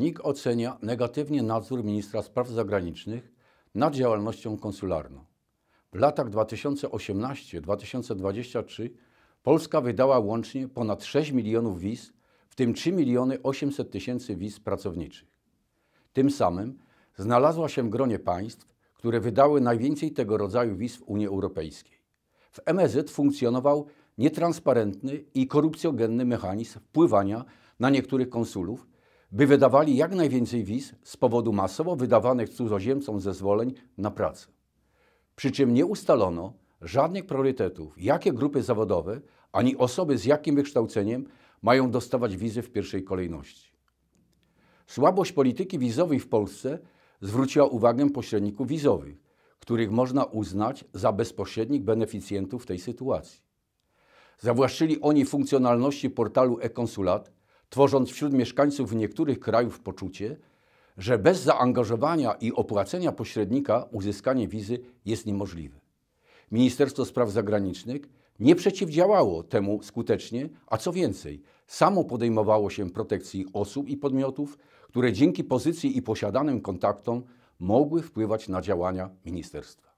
NIK ocenia negatywnie nadzór ministra spraw zagranicznych nad działalnością konsularną. W latach 2018-2023 Polska wydała łącznie ponad 6 milionów wiz, w tym 3 miliony 800 tysięcy wiz pracowniczych. Tym samym znalazła się w gronie państw, które wydały najwięcej tego rodzaju wiz w Unii Europejskiej. W MSZ funkcjonował nietransparentny i korupcjogenny mechanizm wpływania na niektórych konsulów, by wydawali jak najwięcej wiz z powodu masowo wydawanych cudzoziemcom zezwoleń na pracę. Przy czym nie ustalono żadnych priorytetów, jakie grupy zawodowe ani osoby z jakim wykształceniem mają dostawać wizy w pierwszej kolejności. Słabość polityki wizowej w Polsce zwróciła uwagę pośredników wizowych, których można uznać za bezpośrednich beneficjentów tej sytuacji. Zawłaszczyli oni funkcjonalności portalu e-konsulat, tworząc wśród mieszkańców niektórych krajów poczucie, że bez zaangażowania i opłacenia pośrednika uzyskanie wizy jest niemożliwe. Ministerstwo Spraw Zagranicznych nie przeciwdziałało temu skutecznie, a co więcej, samo podejmowało się protekcji osób i podmiotów, które dzięki pozycji i posiadanym kontaktom mogły wpływać na działania ministerstwa.